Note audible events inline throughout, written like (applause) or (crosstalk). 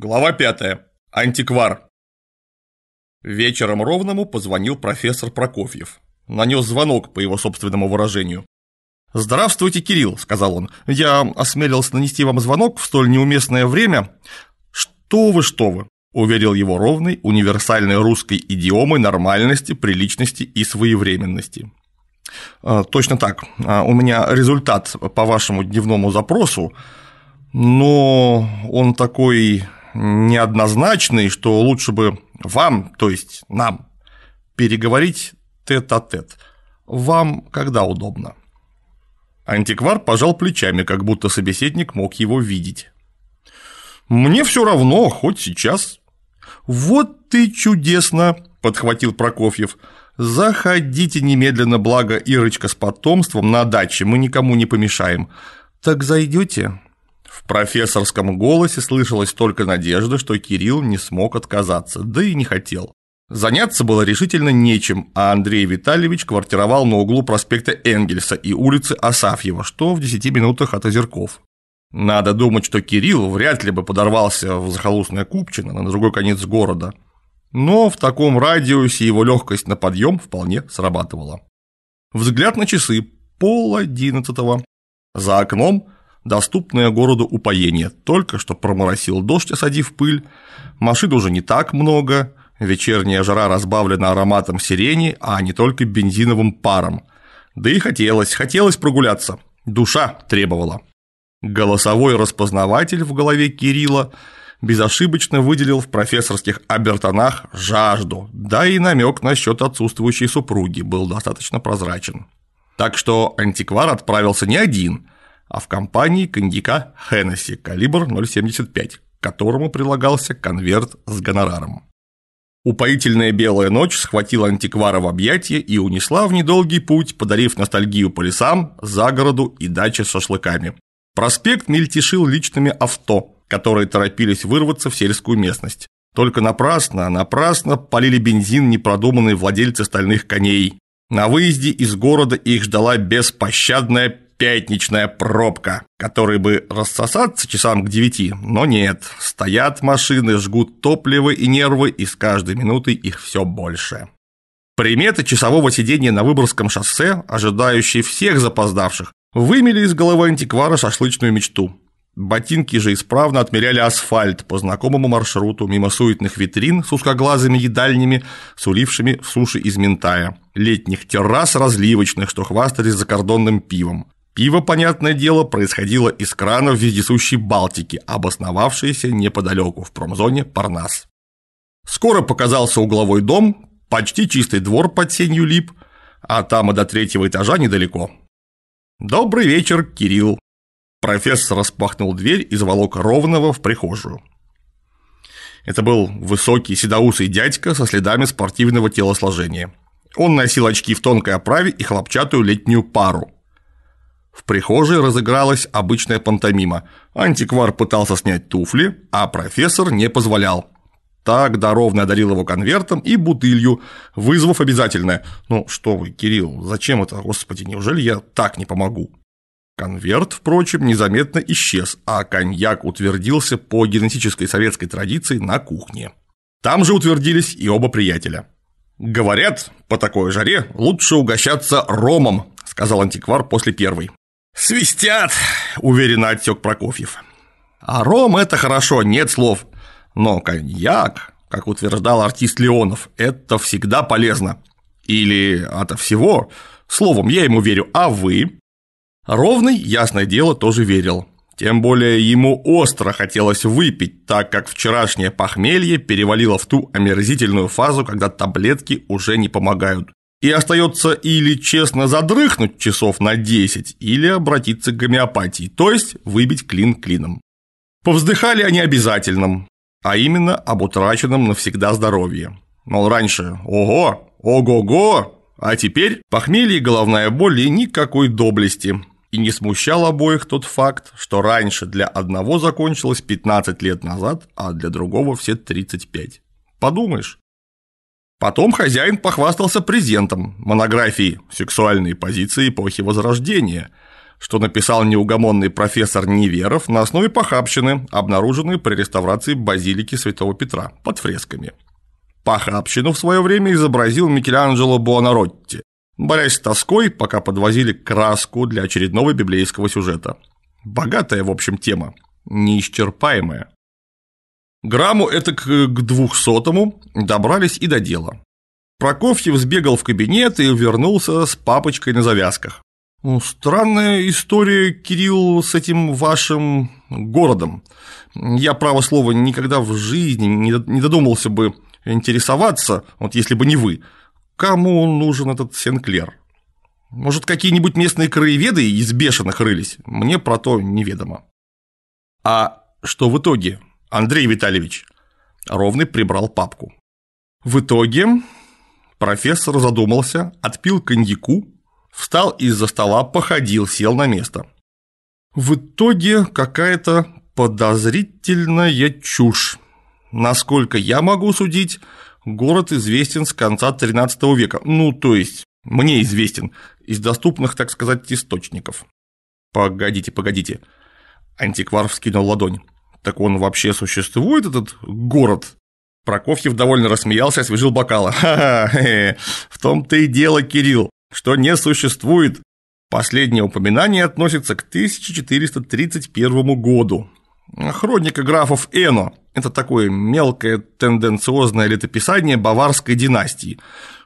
Глава 5. Антиквар. Вечером ровному позвонил профессор Прокофьев. Нанес звонок, по его собственному выражению. «Здравствуйте, Кирилл», — сказал он. «Я осмелился нанести вам звонок в столь неуместное время». «Что вы, что вы», — уверил его ровный универсальной русской идиомой нормальности, приличности и своевременности. «А, «Точно так. А, у меня результат по вашему дневному запросу, но он такой Неоднозначный, что лучше бы вам, то есть нам, переговорить тет тет -а -тет. Вам когда удобно? Антиквар пожал плечами, как будто собеседник мог его видеть. «Мне все равно, хоть сейчас». «Вот ты чудесно!» – подхватил Прокофьев. «Заходите немедленно, благо Ирочка с потомством на даче, мы никому не помешаем. Так зайдете? профессорском голосе слышалась только надежда, что Кирилл не смог отказаться, да и не хотел. Заняться было решительно нечем, а Андрей Витальевич квартировал на углу проспекта Энгельса и улицы Асафьева, что в 10 минутах от озерков. Надо думать, что Кирилл вряд ли бы подорвался в захолустное Купчино на другой конец города. Но в таком радиусе его легкость на подъем вполне срабатывала. Взгляд на часы, пол одиннадцатого. За окном – доступное городу упоение. Только что проморосил дождь, осадив пыль, машин уже не так много, вечерняя жара разбавлена ароматом сирени, а не только бензиновым паром. Да и хотелось, хотелось прогуляться, душа требовала. Голосовой распознаватель в голове Кирилла безошибочно выделил в профессорских обертонах жажду, да и намек насчет отсутствующей супруги был достаточно прозрачен. Так что антиквар отправился не один – а в компании коньяка Хеннесси калибр 0,75, к которому прилагался конверт с гонораром. Упоительная белая ночь схватила антиквара в объятия и унесла в недолгий путь, подарив ностальгию по лесам, загороду и даче с шашлыками. Проспект мельтешил личными авто, которые торопились вырваться в сельскую местность. Только напрасно, напрасно полили бензин непродуманные владельцы стальных коней. На выезде из города их ждала беспощадная пятничная пробка, которой бы рассосаться часам к девяти, но нет, стоят машины, жгут топливо и нервы, и с каждой минутой их все больше. Приметы часового сидения на Выборгском шоссе, ожидающие всех запоздавших, вымели из головы антиквара шашлычную мечту. Ботинки же исправно отмеряли асфальт по знакомому маршруту мимо суетных витрин с узкоглазыми едальнями, сулившими суши из ментая, летних террас разливочных, что хвастались закордонным пивом, Пиво, понятное дело, происходило из крана в вездесущей Балтике, обосновавшейся неподалеку в промзоне Парнас. Скоро показался угловой дом, почти чистый двор под сенью лип, а там и до третьего этажа недалеко. «Добрый вечер, Кирилл!» Профессор распахнул дверь и заволок ровного в прихожую. Это был высокий седоусый дядька со следами спортивного телосложения. Он носил очки в тонкой оправе и хлопчатую летнюю пару – в прихожей разыгралась обычная пантомима. Антиквар пытался снять туфли, а профессор не позволял. Так даровно одарил его конвертом и бутылью, вызвав обязательное. «Ну что вы, Кирилл, зачем это, господи, неужели я так не помогу?» Конверт, впрочем, незаметно исчез, а коньяк утвердился по генетической советской традиции на кухне. Там же утвердились и оба приятеля. «Говорят, по такой жаре лучше угощаться ромом», – сказал антиквар после первой. «Свистят!» – уверенно отсек Прокофьев. «А ром – это хорошо, нет слов. Но коньяк, как утверждал артист Леонов, это всегда полезно. Или ото всего. Словом, я ему верю, а вы?» Ровный, ясное дело, тоже верил. Тем более ему остро хотелось выпить, так как вчерашнее похмелье перевалило в ту омерзительную фазу, когда таблетки уже не помогают. И остается или честно задрыхнуть часов на 10, или обратиться к гомеопатии, то есть выбить клин клином. Повздыхали они обязательном, а именно об утраченном навсегда здоровье. Мол, раньше «Ого! Ого-го!», а теперь похмелье и головная боль и никакой доблести. И не смущал обоих тот факт, что раньше для одного закончилось 15 лет назад, а для другого все 35. Подумаешь, Потом хозяин похвастался презентом, монографией «Сексуальные позиции эпохи Возрождения», что написал неугомонный профессор Неверов на основе похабщины, обнаруженной при реставрации базилики Святого Петра под фресками. Похабщину в свое время изобразил Микеланджело Буонаротти, борясь с тоской, пока подвозили краску для очередного библейского сюжета. Богатая, в общем, тема, неисчерпаемая. Грамму это к, двухсотому добрались и до дела. Прокофьев сбегал в кабинет и вернулся с папочкой на завязках. Ну, странная история, Кирилл, с этим вашим городом. Я, право слово, никогда в жизни не додумался бы интересоваться, вот если бы не вы. Кому нужен, этот Сенклер? Может, какие-нибудь местные краеведы из бешеных рылись? Мне про то неведомо. А что в итоге? Андрей Витальевич. Ровный прибрал папку. В итоге профессор задумался, отпил коньяку, встал из-за стола, походил, сел на место. В итоге какая-то подозрительная чушь. Насколько я могу судить, город известен с конца XIII века, ну то есть мне известен, из доступных, так сказать, источников. Погодите, погодите. Антиквар вскинул ладонь. Так он вообще существует, этот город? Прокофьев довольно рассмеялся и освежил бокала. (laughs) Э, в том-то и дело, Кирилл, что не существует. Последнее упоминание относится к 1431 году. Хроника графов Эно – это такое мелкое тенденциозное летописание баварской династии,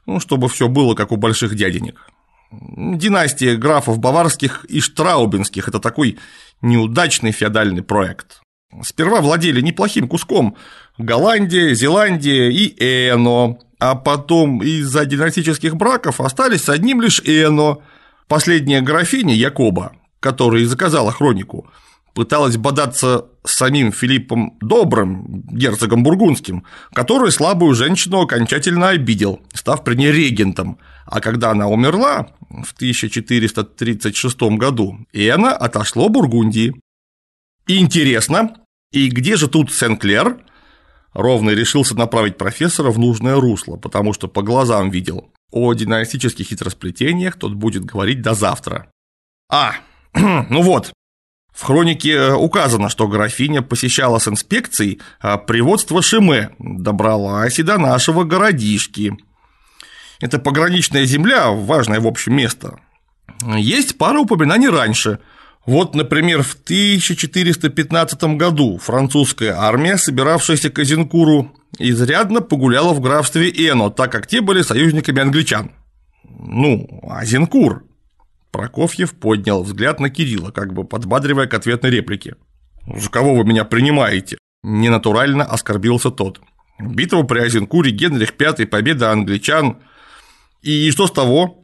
ну, чтобы все было как у больших дяденек. Династия графов баварских и штраубинских – это такой неудачный феодальный проект. Сперва владели неплохим куском Голландия, Зеландия и Эно, а потом из-за династических браков остались с одним лишь Эно. Последняя графиня Якоба, которая и заказала хронику, пыталась бодаться с самим Филиппом Добрым, герцогом бургундским, который слабую женщину окончательно обидел, став при ней регентом, а когда она умерла в 1436 году, Эно отошло Бургундии. Интересно, и где же тут Сен-Клер? Ровно решился направить профессора в нужное русло, потому что по глазам видел. О династических хитросплетениях тот будет говорить до завтра. А, (clears throat) ну вот. В хронике э, указано, что графиня посещала с инспекцией э, приводство Шиме, добралась и до нашего городишки. Это пограничная земля, важное в общем место. Есть пара упоминаний раньше – вот, например, в 1415 году французская армия, собиравшаяся к Азенкуру, изрядно погуляла в графстве Эно, так как те были союзниками англичан. Ну, Азенкур. Прокофьев поднял взгляд на Кирилла, как бы подбадривая к ответной реплике. «За кого вы меня принимаете?» Ненатурально оскорбился тот. «Битва при Азенкуре, Генрих V, победа англичан. И что с того?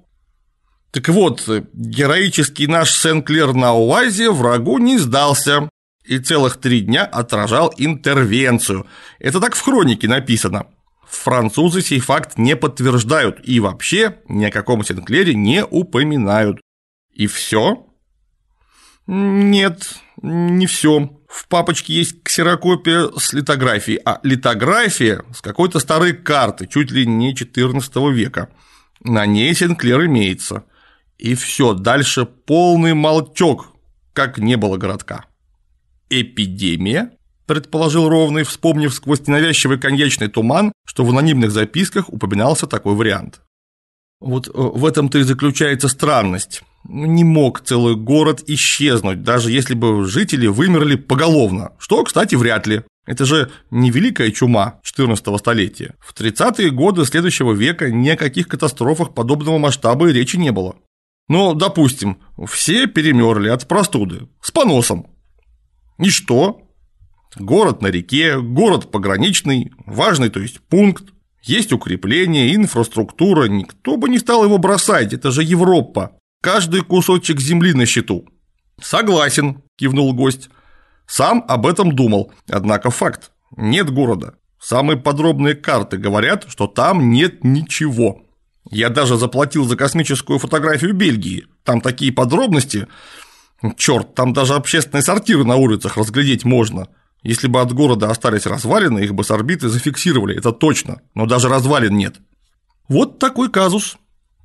Так вот, героический наш Сен-Клер на УАЗе врагу не сдался и целых три дня отражал интервенцию. Это так в хронике написано. Французы сей факт не подтверждают и вообще ни о каком Сенклере не упоминают. И все? Нет, не все. В папочке есть ксерокопия с литографией, а литография с какой-то старой карты, чуть ли не 14 века. На ней Сенклер имеется – и все, дальше полный молчок, как не было городка. «Эпидемия?» – предположил Ровный, вспомнив сквозь ненавязчивый коньячный туман, что в анонимных записках упоминался такой вариант. Вот э, в этом-то и заключается странность. Не мог целый город исчезнуть, даже если бы жители вымерли поголовно, что, кстати, вряд ли. Это же не великая чума 14 столетия. В 30-е годы следующего века ни о каких катастрофах подобного масштаба и речи не было. Ну, допустим, все перемерли от простуды, с поносом. И что? Город на реке, город пограничный, важный, то есть пункт. Есть укрепление, инфраструктура, никто бы не стал его бросать, это же Европа. Каждый кусочек земли на счету. Согласен, кивнул гость. Сам об этом думал, однако факт, нет города. Самые подробные карты говорят, что там нет ничего. Я даже заплатил за космическую фотографию Бельгии. Там такие подробности. Черт, там даже общественные сортиры на улицах разглядеть можно. Если бы от города остались развалины, их бы с орбиты зафиксировали, это точно, но даже развалин нет. Вот такой казус,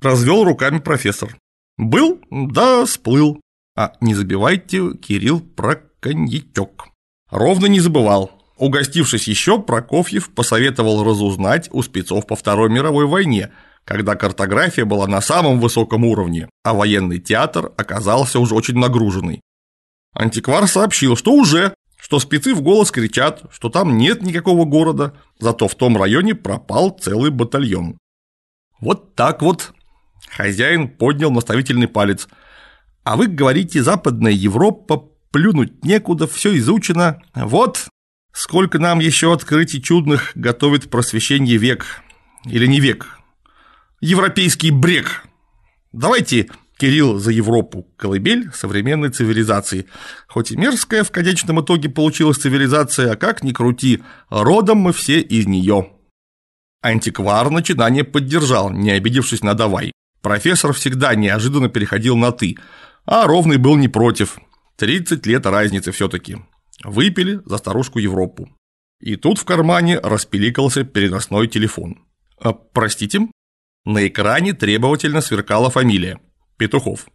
развел руками профессор. Был, да сплыл. А не забивайте, Кирилл, про коньячок. Ровно не забывал. Угостившись еще, Прокофьев посоветовал разузнать у спецов по Второй мировой войне – когда картография была на самом высоком уровне, а военный театр оказался уже очень нагруженный. Антиквар сообщил, что уже, что спецы в голос кричат, что там нет никакого города, зато в том районе пропал целый батальон. Вот так вот. Хозяин поднял наставительный палец. А вы говорите, Западная Европа, плюнуть некуда, все изучено. Вот, сколько нам еще открытий чудных готовит просвещение век. Или не век, европейский брек. Давайте Кирилл за Европу, колыбель современной цивилизации. Хоть и мерзкая в конечном итоге получилась цивилизация, а как ни крути, родом мы все из нее. Антиквар начинание поддержал, не обидевшись на «давай». Профессор всегда неожиданно переходил на «ты», а Ровный был не против. 30 лет разницы все таки Выпили за старушку Европу. И тут в кармане распиликался переносной телефон. «А, «Простите?» На экране требовательно сверкала фамилия – Петухов.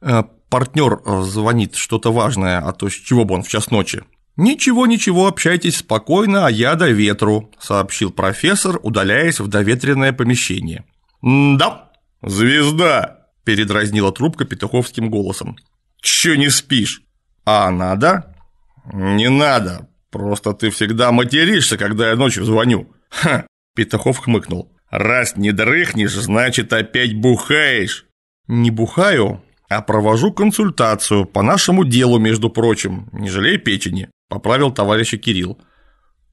Э, Партнер э, звонит что-то важное, а то с чего бы он в час ночи. «Ничего, ничего, общайтесь спокойно, а я до ветру», – сообщил профессор, удаляясь в доветренное помещение. «Да, звезда», – передразнила трубка петуховским голосом. Че не спишь?» «А надо?» «Не надо, просто ты всегда материшься, когда я ночью звоню». «Ха!» – Петухов хмыкнул. Раз не дрыхнешь, значит опять бухаешь. Не бухаю, а провожу консультацию по нашему делу, между прочим, не жалей печени, поправил товарища Кирилл.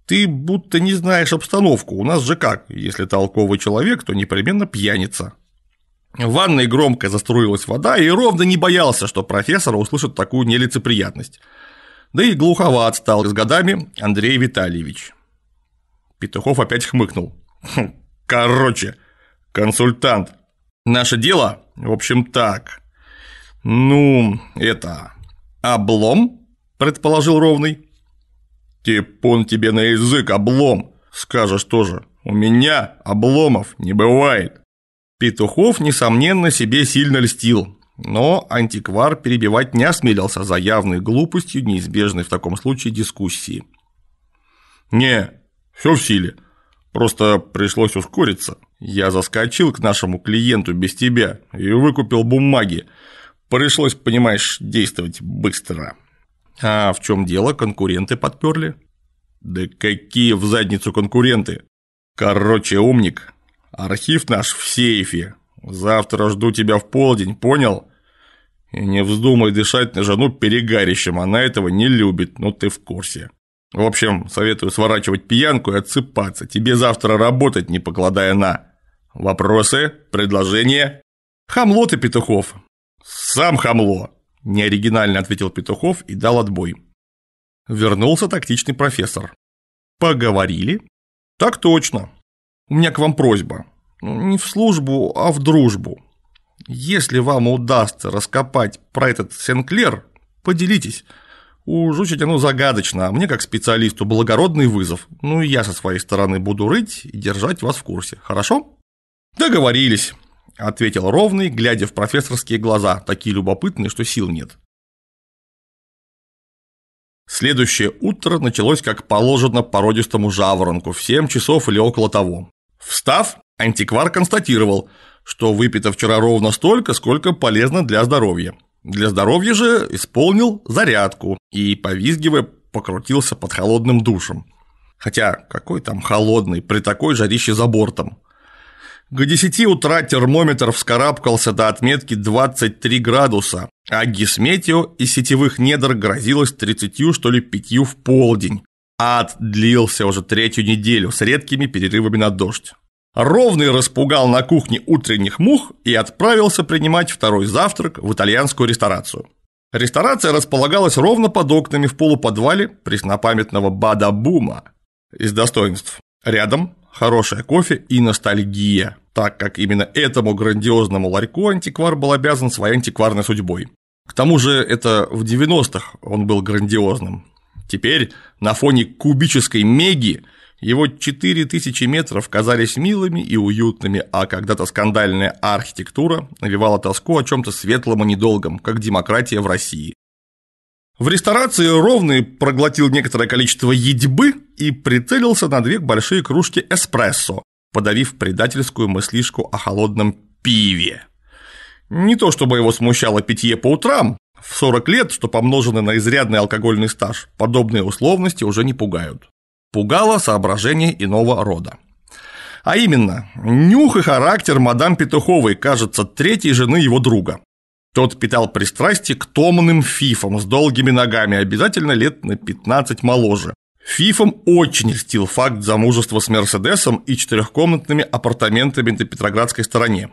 Ты будто не знаешь обстановку, у нас же как, если толковый человек, то непременно пьяница. В ванной громко заструилась вода и ровно не боялся, что профессора услышит такую нелицеприятность. Да и глуховат стал с годами Андрей Витальевич. Петухов опять хмыкнул. «Хм, Короче, консультант, наше дело, в общем, так. Ну, это... Облом? Предположил Ровный. Типун тебе на язык, облом. Скажешь тоже. У меня обломов не бывает. Петухов, несомненно, себе сильно льстил, но антиквар перебивать не осмелился за явной глупостью, неизбежной в таком случае дискуссии. «Не, все в силе. Просто пришлось ускориться. Я заскочил к нашему клиенту без тебя и выкупил бумаги. Пришлось, понимаешь, действовать быстро. А в чем дело, конкуренты подперли? Да какие в задницу конкуренты? Короче, умник, архив наш в сейфе. Завтра жду тебя в полдень, понял? И не вздумай дышать на жену перегарищем, она этого не любит, но ты в курсе. В общем, советую сворачивать пьянку и отсыпаться. Тебе завтра работать, не покладая на. Вопросы? Предложения? Хамло ты, Петухов. Сам хамло, неоригинально ответил Петухов и дал отбой. Вернулся тактичный профессор. Поговорили? Так точно. У меня к вам просьба. Ну, не в службу, а в дружбу. Если вам удастся раскопать про этот Сенклер, поделитесь. У Жусити оно загадочно, а мне, как специалисту, благородный вызов. Ну и я со своей стороны буду рыть и держать вас в курсе, хорошо? Договорились, ответил ровный, глядя в профессорские глаза, такие любопытные, что сил нет. Следующее утро началось как положено породистому жаворонку в 7 часов или около того. Встав, антиквар констатировал, что выпито вчера ровно столько, сколько полезно для здоровья. Для здоровья же исполнил зарядку и, повизгивая, покрутился под холодным душем. Хотя какой там холодный при такой жарище за бортом. К 10 утра термометр вскарабкался до отметки 23 градуса, а гисметио из сетевых недр грозилось 30, что ли, 5 в полдень. Ад длился уже третью неделю с редкими перерывами на дождь. Ровный распугал на кухне утренних мух и отправился принимать второй завтрак в итальянскую ресторацию. Ресторация располагалась ровно под окнами в полуподвале преснопамятного Бадабума из достоинств. Рядом хорошее кофе и ностальгия, так как именно этому грандиозному ларьку антиквар был обязан своей антикварной судьбой. К тому же это в 90-х он был грандиозным. Теперь на фоне кубической меги его 4000 метров казались милыми и уютными, а когда-то скандальная архитектура навевала тоску о чем-то светлом и недолгом, как демократия в России. В ресторации Ровный проглотил некоторое количество едьбы и прицелился на две большие кружки эспрессо, подавив предательскую мыслишку о холодном пиве. Не то чтобы его смущало питье по утрам, в 40 лет, что помножено на изрядный алкогольный стаж, подобные условности уже не пугают пугало соображение иного рода. А именно, нюх и характер мадам Петуховой, кажется, третьей жены его друга. Тот питал пристрастие к томным фифам с долгими ногами, обязательно лет на 15 моложе. Фифам очень льстил факт замужества с Мерседесом и четырехкомнатными апартаментами на Петроградской стороне.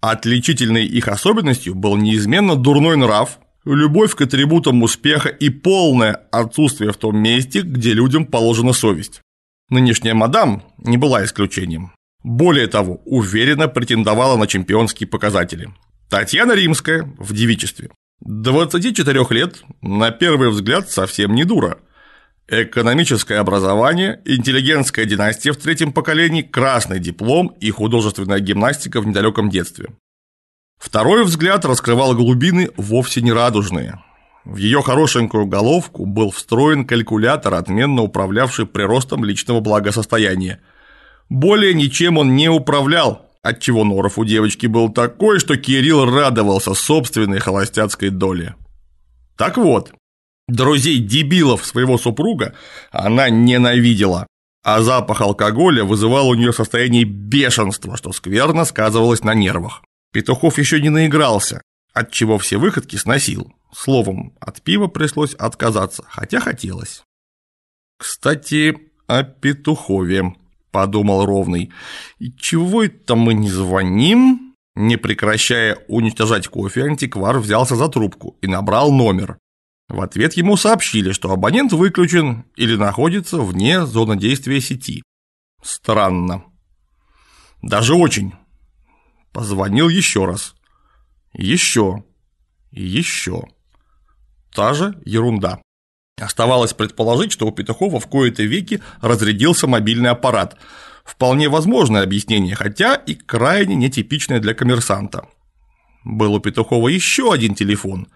Отличительной их особенностью был неизменно дурной нрав, Любовь к атрибутам успеха и полное отсутствие в том месте, где людям положена совесть. Нынешняя мадам не была исключением. Более того, уверенно претендовала на чемпионские показатели. Татьяна Римская в девичестве. 24 лет, на первый взгляд, совсем не дура. Экономическое образование, интеллигентская династия в третьем поколении, красный диплом и художественная гимнастика в недалеком детстве. Второй взгляд раскрывал глубины вовсе не радужные. В ее хорошенькую головку был встроен калькулятор, отменно управлявший приростом личного благосостояния. Более ничем он не управлял, отчего норов у девочки был такой, что Кирилл радовался собственной холостяцкой доле. Так вот, друзей-дебилов своего супруга она ненавидела, а запах алкоголя вызывал у нее состояние бешенства, что скверно сказывалось на нервах. Петухов еще не наигрался, от чего все выходки сносил. Словом, от пива пришлось отказаться, хотя хотелось. «Кстати, о Петухове», – подумал Ровный. «И чего это мы не звоним?» Не прекращая уничтожать кофе, антиквар взялся за трубку и набрал номер. В ответ ему сообщили, что абонент выключен или находится вне зоны действия сети. Странно. Даже очень. Позвонил еще раз. Еще. еще. Та же ерунда. Оставалось предположить, что у Петухова в кои-то веки разрядился мобильный аппарат. Вполне возможное объяснение, хотя и крайне нетипичное для коммерсанта. Был у Петухова еще один телефон,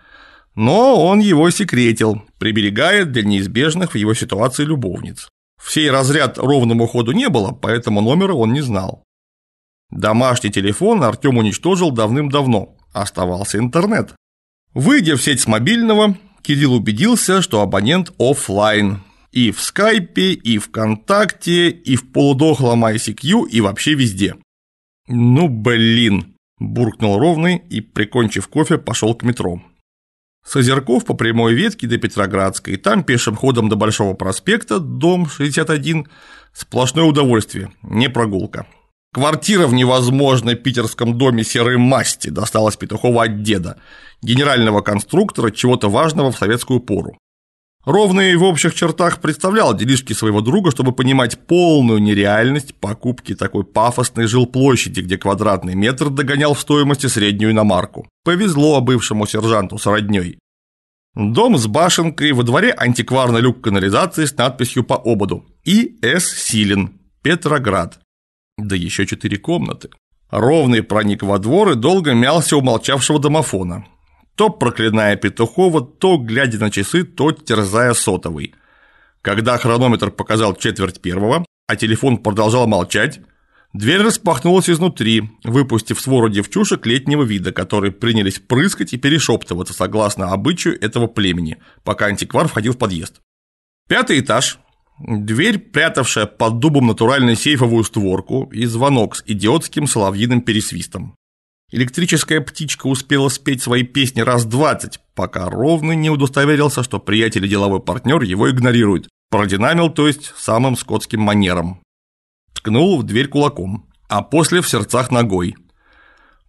но он его секретил, приберегая для неизбежных в его ситуации любовниц. Всей разряд ровному ходу не было, поэтому номера он не знал. Домашний телефон Артём уничтожил давным-давно, оставался интернет. Выйдя в сеть с мобильного, Кирилл убедился, что абонент офлайн. И в Скайпе, и ВКонтакте, и в полудохлом ICQ, и вообще везде. «Ну блин!» – буркнул ровный и, прикончив кофе, пошел к метро. С Озерков по прямой ветке до Петроградской, там пешим ходом до Большого проспекта, дом 61, сплошное удовольствие, не прогулка. Квартира в невозможной питерском доме серой масти досталась Петухова от деда, генерального конструктора чего-то важного в советскую пору. Ровно и в общих чертах представлял делишки своего друга, чтобы понимать полную нереальность покупки такой пафосной жилплощади, где квадратный метр догонял в стоимости среднюю иномарку. Повезло бывшему сержанту с родней. Дом с башенкой, во дворе антикварный люк канализации с надписью по ободу «И.С. Силин, Петроград» да еще четыре комнаты. Ровный проник во двор и долго мялся у молчавшего домофона. То проклиная Петухова, то, глядя на часы, то терзая сотовый. Когда хронометр показал четверть первого, а телефон продолжал молчать, дверь распахнулась изнутри, выпустив свору девчушек летнего вида, которые принялись прыскать и перешептываться согласно обычаю этого племени, пока антиквар входил в подъезд. Пятый этаж, Дверь, прятавшая под дубом натуральную сейфовую створку, и звонок с идиотским соловьиным пересвистом. Электрическая птичка успела спеть свои песни раз двадцать, пока Ровный не удостоверился, что приятель и деловой партнер его игнорирует. Продинамил, то есть, самым скотским манером. Ткнул в дверь кулаком, а после в сердцах ногой.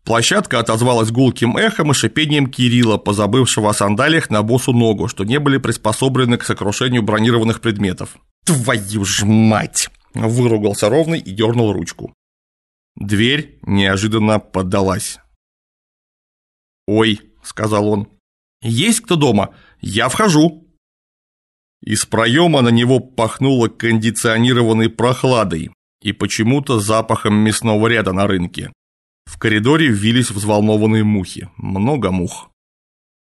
Площадка отозвалась гулким эхом и шипением Кирилла, позабывшего о сандалиях на босу ногу, что не были приспособлены к сокрушению бронированных предметов. «Твою ж мать!» – выругался ровный и дернул ручку. Дверь неожиданно поддалась. «Ой», – сказал он, – «есть кто дома? Я вхожу». Из проема на него пахнуло кондиционированной прохладой и почему-то запахом мясного ряда на рынке. В коридоре ввились взволнованные мухи. Много мух.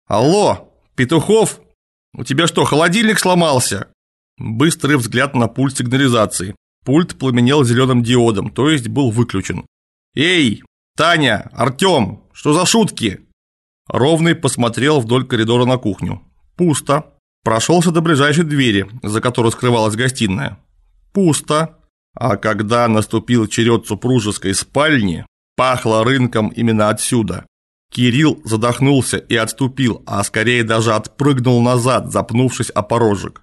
«Алло, Петухов? У тебя что, холодильник сломался?» Быстрый взгляд на пульт сигнализации. Пульт пламенел зеленым диодом, то есть был выключен. «Эй, Таня, Артем, что за шутки?» Ровный посмотрел вдоль коридора на кухню. Пусто. Прошелся до ближайшей двери, за которой скрывалась гостиная. Пусто. А когда наступил черед супружеской спальни, Пахло рынком именно отсюда. Кирилл задохнулся и отступил, а скорее даже отпрыгнул назад, запнувшись о порожек.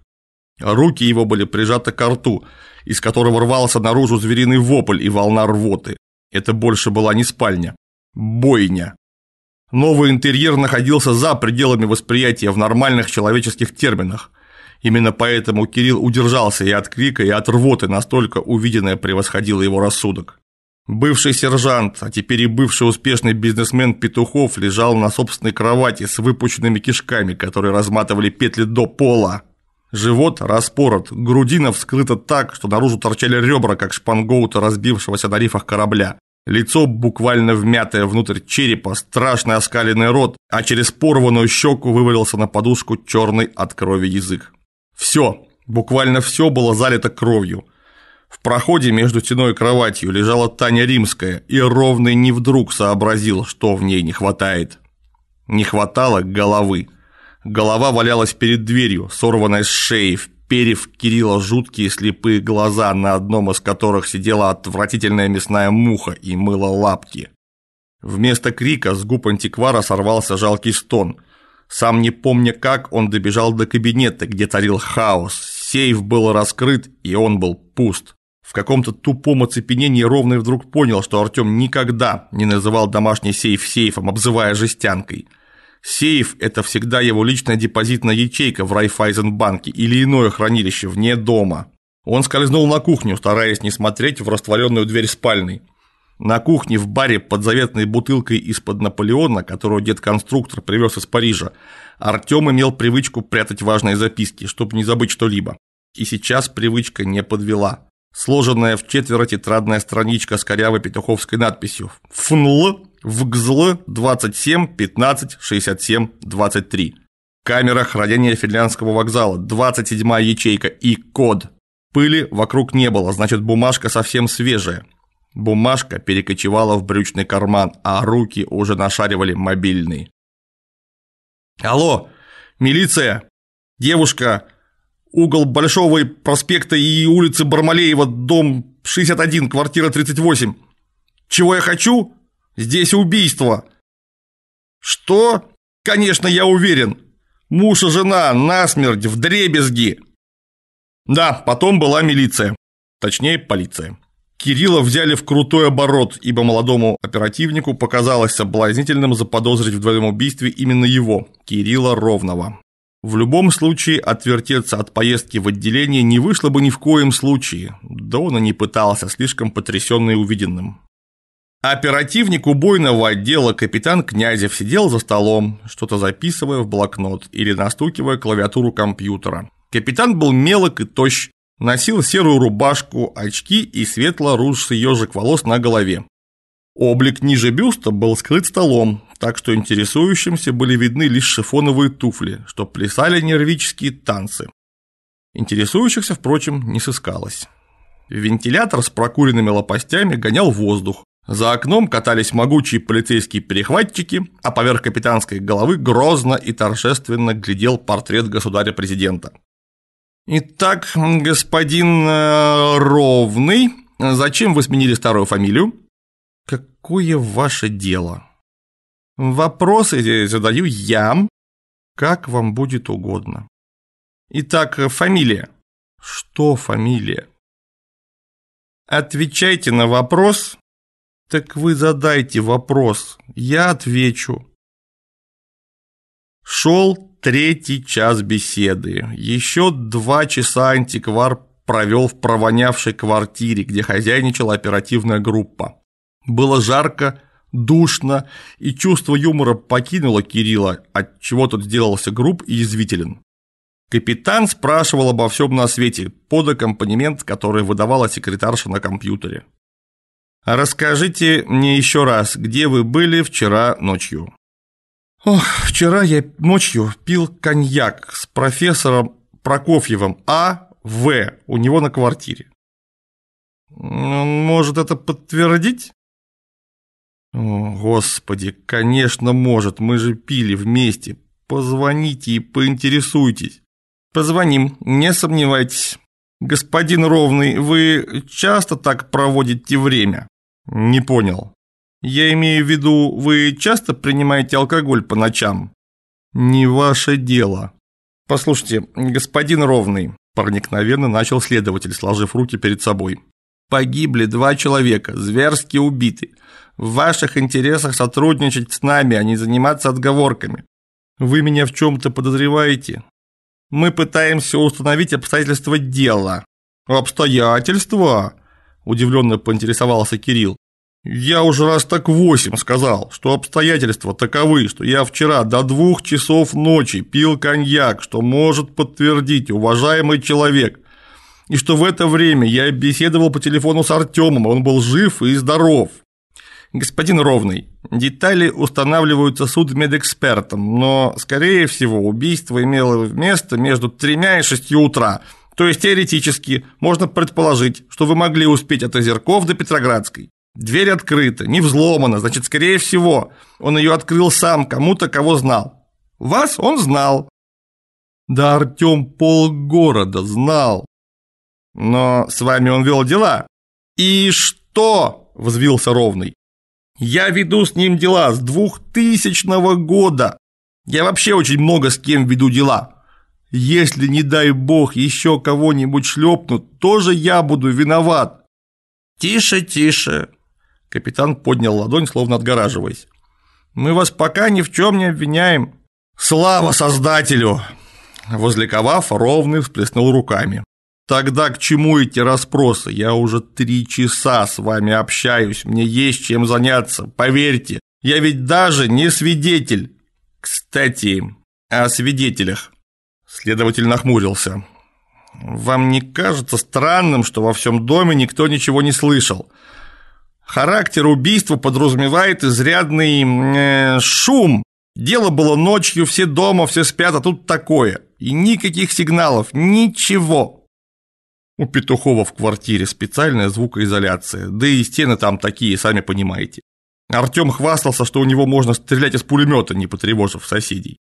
Руки его были прижаты к рту, из которого рвался наружу звериный вопль и волна рвоты. Это больше была не спальня. Бойня. Новый интерьер находился за пределами восприятия в нормальных человеческих терминах. Именно поэтому Кирилл удержался и от крика, и от рвоты, настолько увиденное превосходило его рассудок. Бывший сержант, а теперь и бывший успешный бизнесмен Петухов лежал на собственной кровати с выпученными кишками, которые разматывали петли до пола. Живот распорот, грудина вскрыта так, что наружу торчали ребра, как шпангоута разбившегося на рифах корабля. Лицо буквально вмятое внутрь черепа, страшный оскаленный рот, а через порванную щеку вывалился на подушку черный от крови язык. Все, буквально все было залито кровью – в проходе между стеной и кроватью лежала Таня Римская, и Ровный не вдруг сообразил, что в ней не хватает. Не хватало головы. Голова валялась перед дверью, сорванная с шеи, вперев Кирилла жуткие слепые глаза, на одном из которых сидела отвратительная мясная муха и мыла лапки. Вместо крика с губ антиквара сорвался жалкий стон. Сам не помня как, он добежал до кабинета, где царил хаос. Сейф был раскрыт, и он был пуст. В каком-то тупом оцепенении Ровный вдруг понял, что Артём никогда не называл домашний сейф сейфом, обзывая жестянкой. Сейф – это всегда его личная депозитная ячейка в Райфайзенбанке или иное хранилище вне дома. Он скользнул на кухню, стараясь не смотреть в растворенную дверь спальной. На кухне в баре под заветной бутылкой из-под Наполеона, которую дед-конструктор привез из Парижа, Артём имел привычку прятать важные записки, чтобы не забыть что-либо. И сейчас привычка не подвела сложенная в четверо тетрадная страничка с корявой петуховской надписью «ФНЛ ВГЗЛ 27 15 67 23». Камера хранения финляндского вокзала, 27-я ячейка и код. Пыли вокруг не было, значит бумажка совсем свежая. Бумажка перекочевала в брючный карман, а руки уже нашаривали мобильный. «Алло, милиция!» Девушка угол Большого проспекта и улицы Бармалеева, дом 61, квартира 38. Чего я хочу? Здесь убийство. Что? Конечно, я уверен. Муж и жена насмерть, в дребезги. Да, потом была милиция. Точнее, полиция. Кирилла взяли в крутой оборот, ибо молодому оперативнику показалось соблазнительным заподозрить в двойном убийстве именно его, Кирилла Ровного. В любом случае, отвертеться от поездки в отделение не вышло бы ни в коем случае, да он и не пытался, слишком потрясенный увиденным. Оперативник убойного отдела капитан Князев сидел за столом, что-то записывая в блокнот или настукивая клавиатуру компьютера. Капитан был мелок и тощ, носил серую рубашку, очки и светло-русый ежик волос на голове. Облик ниже бюста был скрыт столом, так что интересующимся были видны лишь шифоновые туфли, что плясали нервические танцы. Интересующихся, впрочем, не сыскалось. Вентилятор с прокуренными лопастями гонял воздух. За окном катались могучие полицейские перехватчики, а поверх капитанской головы грозно и торжественно глядел портрет государя-президента. «Итак, господин э, Ровный, зачем вы сменили старую фамилию?» Какое ваше дело? Вопросы задаю я, как вам будет угодно. Итак, фамилия. Что фамилия? Отвечайте на вопрос. Так вы задайте вопрос, я отвечу. Шел третий час беседы. Еще два часа антиквар провел в провонявшей квартире, где хозяйничала оперативная группа. Было жарко, душно, и чувство юмора покинуло Кирилла, отчего тот сделался груб и язвителен. Капитан спрашивал обо всем на свете, под аккомпанемент, который выдавала секретарша на компьютере. «Расскажите мне еще раз, где вы были вчера ночью?» «Ох, вчера я ночью пил коньяк с профессором Прокофьевым А. В. у него на квартире». может это подтвердить?» О, господи, конечно может, мы же пили вместе. Позвоните и поинтересуйтесь. Позвоним, не сомневайтесь. Господин Ровный, вы часто так проводите время? Не понял. Я имею в виду, вы часто принимаете алкоголь по ночам? Не ваше дело. Послушайте, господин Ровный, проникновенно начал следователь, сложив руки перед собой. Погибли два человека, зверски убиты. В ваших интересах сотрудничать с нами, а не заниматься отговорками. Вы меня в чем-то подозреваете? Мы пытаемся установить обстоятельства дела. Обстоятельства? Удивленно поинтересовался Кирилл. Я уже раз так восемь сказал, что обстоятельства таковы, что я вчера до двух часов ночи пил коньяк, что может подтвердить уважаемый человек – и что в это время я беседовал по телефону с Артемом, он был жив и здоров. Господин Ровный, детали устанавливаются судмедэкспертом, но, скорее всего, убийство имело место между тремя и шестью утра, то есть теоретически можно предположить, что вы могли успеть от Озерков до Петроградской. Дверь открыта, не взломана, значит, скорее всего, он ее открыл сам кому-то, кого знал. Вас он знал. Да Артем полгорода знал. Но с вами он вел дела. И что? Взвился ровный. Я веду с ним дела с 2000 года. Я вообще очень много с кем веду дела. Если, не дай бог, еще кого-нибудь шлепнут, тоже я буду виноват». «Тише, тише!» Капитан поднял ладонь, словно отгораживаясь. «Мы вас пока ни в чем не обвиняем». «Слава Создателю!» Возликовав, ровный всплеснул руками. Тогда к чему эти расспросы? Я уже три часа с вами общаюсь, мне есть чем заняться, поверьте. Я ведь даже не свидетель. Кстати, о свидетелях. Следователь нахмурился. Вам не кажется странным, что во всем доме никто ничего не слышал? Характер убийства подразумевает изрядный э, шум. Дело было ночью, все дома, все спят, а тут такое. И никаких сигналов, ничего. У Петухова в квартире специальная звукоизоляция, да и стены там такие, сами понимаете. Артём хвастался, что у него можно стрелять из пулемета, не потревожив соседей.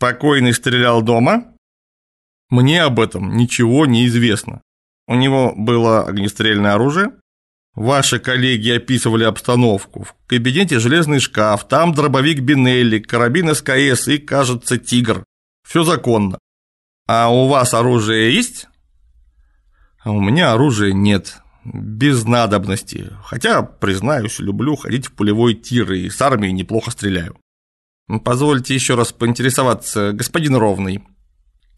Покойный стрелял дома? Мне об этом ничего не известно. У него было огнестрельное оружие? Ваши коллеги описывали обстановку. В кабинете железный шкаф, там дробовик Бинелли, карабин СКС и, кажется, тигр. Все законно. А у вас оружие есть? А у меня оружия нет, без надобности. Хотя, признаюсь, люблю ходить в пулевой тир и с армией неплохо стреляю. Позвольте еще раз поинтересоваться, господин Ровный.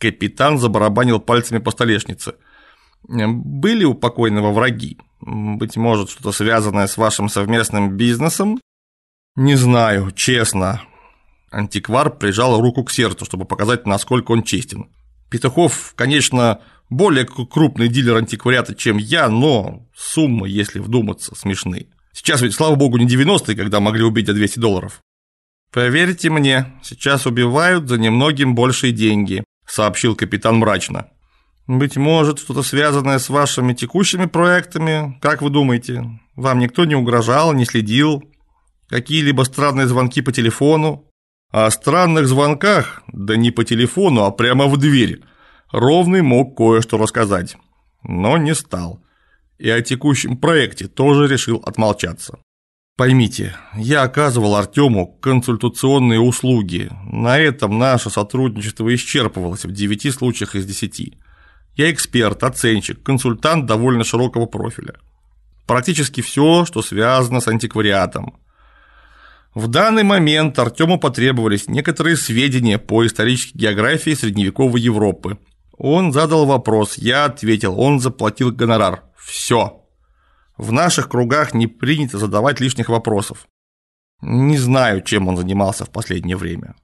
Капитан забарабанил пальцами по столешнице. Были у покойного враги? Быть может, что-то связанное с вашим совместным бизнесом? Не знаю, честно. Антиквар прижал руку к сердцу, чтобы показать, насколько он честен. Петухов, конечно, более крупный дилер антиквариата, чем я, но суммы, если вдуматься, смешны. Сейчас ведь, слава богу, не 90-е, когда могли убить за 200 долларов. «Поверьте мне, сейчас убивают за немногим большие деньги», – сообщил капитан мрачно. «Быть может, что-то связанное с вашими текущими проектами, как вы думаете? Вам никто не угрожал, не следил? Какие-либо странные звонки по телефону?» «О странных звонках? Да не по телефону, а прямо в дверь. Ровный мог кое-что рассказать, но не стал. И о текущем проекте тоже решил отмолчаться. Поймите, я оказывал Артему консультационные услуги. На этом наше сотрудничество исчерпывалось в 9 случаях из 10. Я эксперт, оценщик, консультант довольно широкого профиля. Практически все, что связано с антиквариатом. В данный момент Артему потребовались некоторые сведения по исторической географии средневековой Европы он задал вопрос, я ответил, он заплатил гонорар. Все. В наших кругах не принято задавать лишних вопросов. Не знаю, чем он занимался в последнее время.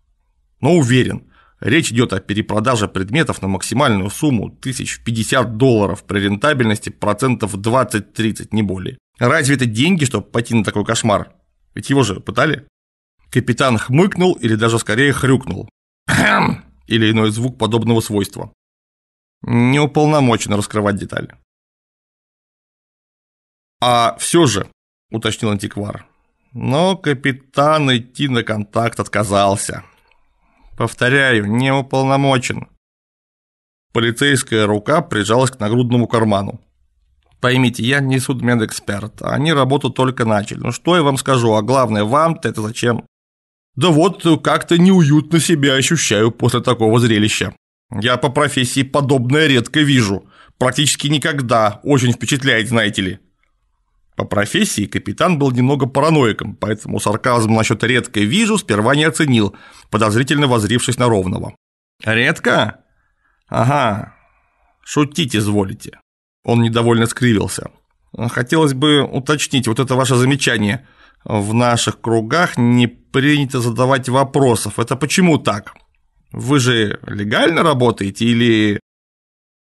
Но уверен, речь идет о перепродаже предметов на максимальную сумму 1050 долларов при рентабельности процентов 20-30, не более. Разве это деньги, чтобы пойти на такой кошмар? Ведь его же пытали. Капитан хмыкнул или даже скорее хрюкнул. Хм! Или иной звук подобного свойства не уполномочен раскрывать детали. А все же, уточнил антиквар. Но капитан идти на контакт отказался. Повторяю, не уполномочен. Полицейская рука прижалась к нагрудному карману. Поймите, я не судмедэксперт, они работу только начали. Ну что я вам скажу, а главное, вам-то это зачем? Да вот как-то неуютно себя ощущаю после такого зрелища. Я по профессии подобное редко вижу. Практически никогда. Очень впечатляет, знаете ли. По профессии капитан был немного параноиком, поэтому сарказм насчет «редко вижу» сперва не оценил, подозрительно возрившись на ровного. «Редко? Ага. Шутить изволите». Он недовольно скривился. «Хотелось бы уточнить вот это ваше замечание. В наших кругах не принято задавать вопросов. Это почему так?» Вы же легально работаете или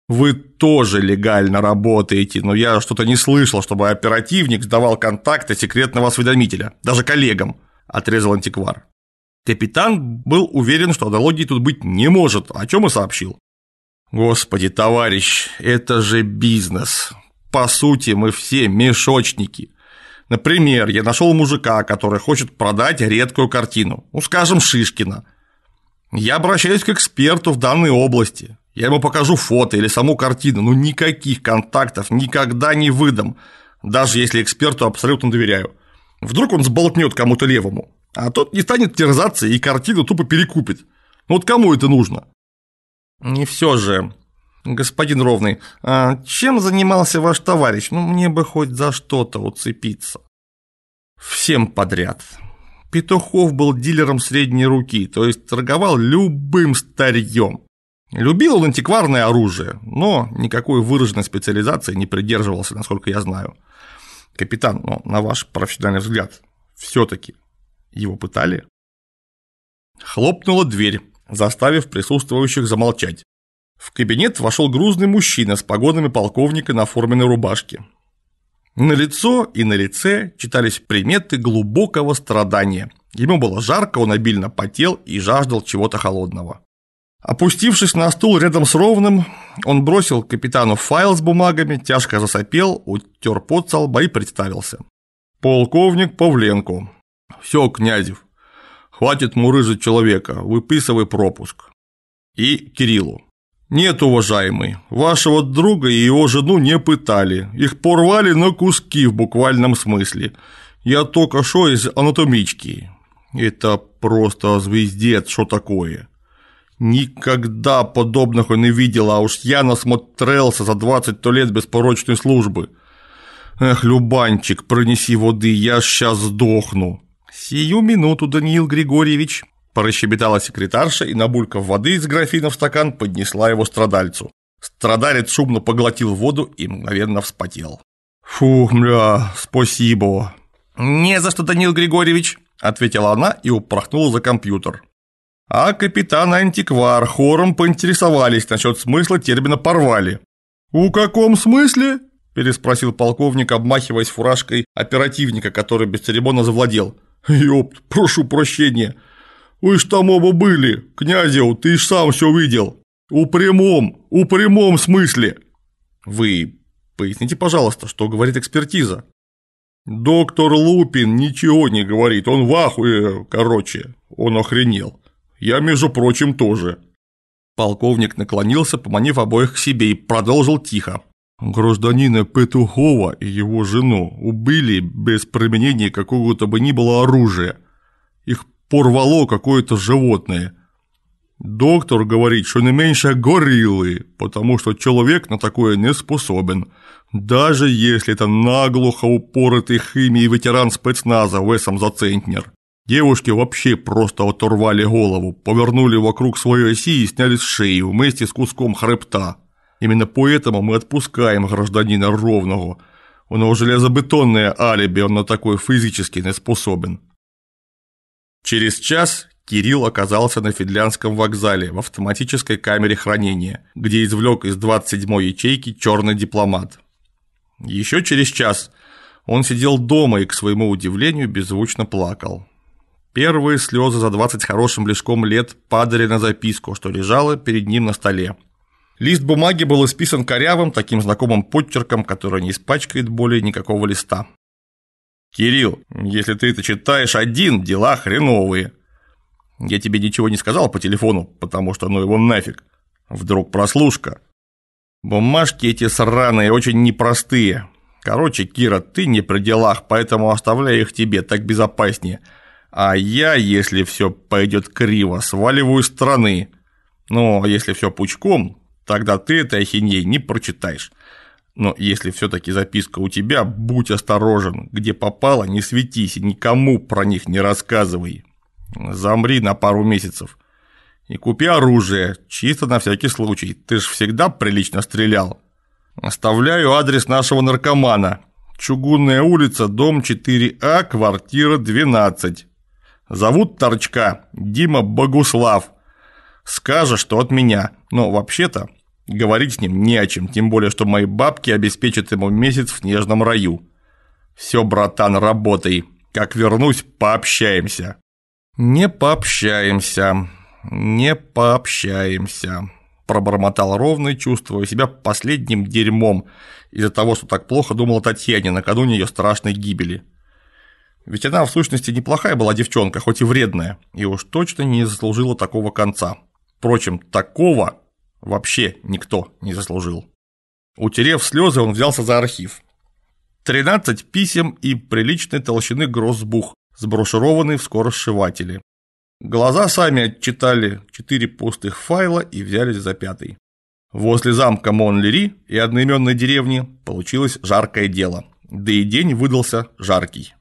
вы тоже легально работаете, но ну, я что-то не слышал, чтобы оперативник сдавал контакты секретного осведомителя, даже коллегам», – отрезал антиквар. Капитан был уверен, что аналогии тут быть не может, о чем и сообщил. «Господи, товарищ, это же бизнес. По сути, мы все мешочники. Например, я нашел мужика, который хочет продать редкую картину, ну, скажем, Шишкина – я обращаюсь к эксперту в данной области. Я ему покажу фото или саму картину, но ну, никаких контактов никогда не выдам, даже если эксперту абсолютно доверяю. Вдруг он сболтнет кому-то левому, а тот не станет терзаться и картину тупо перекупит. Ну, вот кому это нужно? Не все же, господин Ровный, а чем занимался ваш товарищ? Ну, мне бы хоть за что-то уцепиться. Всем подряд. Петухов был дилером средней руки, то есть торговал любым старьем. Любил он антикварное оружие, но никакой выраженной специализации не придерживался, насколько я знаю. Капитан, но на ваш профессиональный взгляд, все-таки его пытали? Хлопнула дверь, заставив присутствующих замолчать. В кабинет вошел грузный мужчина с погонами полковника на форменной рубашке. На лицо и на лице читались приметы глубокого страдания. Ему было жарко, он обильно потел и жаждал чего-то холодного. Опустившись на стул рядом с ровным, он бросил капитану файл с бумагами, тяжко засопел, утер пот со лба и представился. «Полковник Павленко». «Все, Князев, хватит мурыжить человека, выписывай пропуск». «И Кириллу». «Нет, уважаемый, вашего друга и его жену не пытали. Их порвали на куски в буквальном смысле. Я только что из анатомички. Это просто звездец, что такое?» Никогда подобного не видел, а уж я насмотрелся за 20 то лет беспорочной службы. Эх, Любанчик, пронеси воды, я сейчас сдохну. Сию минуту, Даниил Григорьевич, Прощебетала секретарша, и, набулькав воды из графина в стакан, поднесла его страдальцу. Страдалец шумно поглотил воду и мгновенно вспотел. «Фух, мля, спасибо!» «Не за что, Данил Григорьевич!» – ответила она и упорхнула за компьютер. А капитан-антиквар хором поинтересовались насчет смысла термина «порвали». «У каком смысле?» – переспросил полковник, обмахиваясь фуражкой оперативника, который бесцеремонно завладел. «Ёпт, прошу прощения!» «Вы ж там оба были, князев, ты ж сам все видел. У прямом, у прямом смысле». «Вы поясните, пожалуйста, что говорит экспертиза?» «Доктор Лупин ничего не говорит, он в ахуе, короче, он охренел. Я, между прочим, тоже». Полковник наклонился, поманив обоих к себе и продолжил тихо. Гражданина Петухова и его жену убили без применения какого-то бы ни было оружия. Их порвало какое-то животное. Доктор говорит, что не меньше гориллы, потому что человек на такое не способен. Даже если это наглухо упоротый химией ветеран спецназа весом за Девушки вообще просто оторвали голову, повернули вокруг своей оси и сняли с шеи вместе с куском хребта. Именно поэтому мы отпускаем гражданина Ровного. У него железобетонное алиби, он на такое физически не способен. Через час Кирилл оказался на Финляндском вокзале в автоматической камере хранения, где извлек из 27-й ячейки черный дипломат. Еще через час он сидел дома и, к своему удивлению, беззвучно плакал. Первые слезы за 20 хорошим лишком лет падали на записку, что лежала перед ним на столе. Лист бумаги был исписан корявым, таким знакомым подчерком, который не испачкает более никакого листа. «Кирилл, если ты это читаешь один, дела хреновые». «Я тебе ничего не сказал по телефону, потому что ну его нафиг. Вдруг прослушка». «Бумажки эти сраные, очень непростые. Короче, Кира, ты не при делах, поэтому оставляю их тебе, так безопаснее. А я, если все пойдет криво, сваливаю страны. Но ну, а если все пучком, тогда ты этой ахинеи не прочитаешь. Но если все-таки записка у тебя, будь осторожен, где попало, не светись и никому про них не рассказывай. Замри на пару месяцев. И купи оружие, чисто на всякий случай, ты ж всегда прилично стрелял. Оставляю адрес нашего наркомана. Чугунная улица, дом 4А, квартира 12. Зовут Торчка, Дима Богуслав. Скажешь, что от меня, но вообще-то Говорить с ним не о чем, тем более, что мои бабки обеспечат ему месяц в нежном раю. Все, братан, работай. Как вернусь, пообщаемся. Не пообщаемся. Не пообщаемся. Пробормотал ровно, чувствуя себя последним дерьмом из-за того, что так плохо думала Татьяне накануне ее страшной гибели. Ведь она, в сущности, неплохая была девчонка, хоть и вредная, и уж точно не заслужила такого конца. Впрочем, такого, Вообще никто не заслужил. Утерев слезы, он взялся за архив. 13 писем и приличной толщины грозбух сброшированные в скоросшиватели. Глаза сами отчитали четыре пустых файла и взялись за пятый. Возле замка Монлери и одноименной деревни получилось жаркое дело. Да и день выдался жаркий.